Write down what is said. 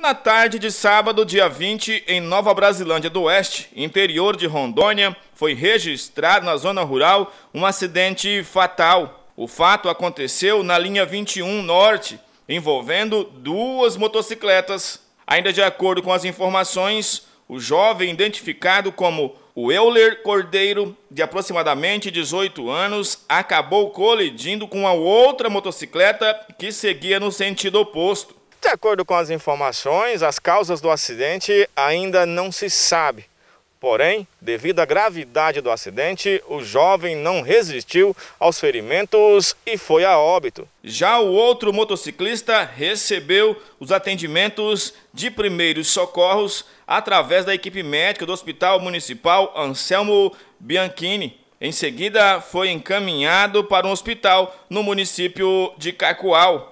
Na tarde de sábado, dia 20, em Nova Brasilândia do Oeste, interior de Rondônia, foi registrado na zona rural um acidente fatal. O fato aconteceu na linha 21 Norte, envolvendo duas motocicletas. Ainda de acordo com as informações, o jovem identificado como o Euler Cordeiro, de aproximadamente 18 anos, acabou colidindo com a outra motocicleta que seguia no sentido oposto. De acordo com as informações, as causas do acidente ainda não se sabe. Porém, devido à gravidade do acidente, o jovem não resistiu aos ferimentos e foi a óbito. Já o outro motociclista recebeu os atendimentos de primeiros socorros através da equipe médica do Hospital Municipal Anselmo Bianchini. Em seguida, foi encaminhado para um hospital no município de Cacoal.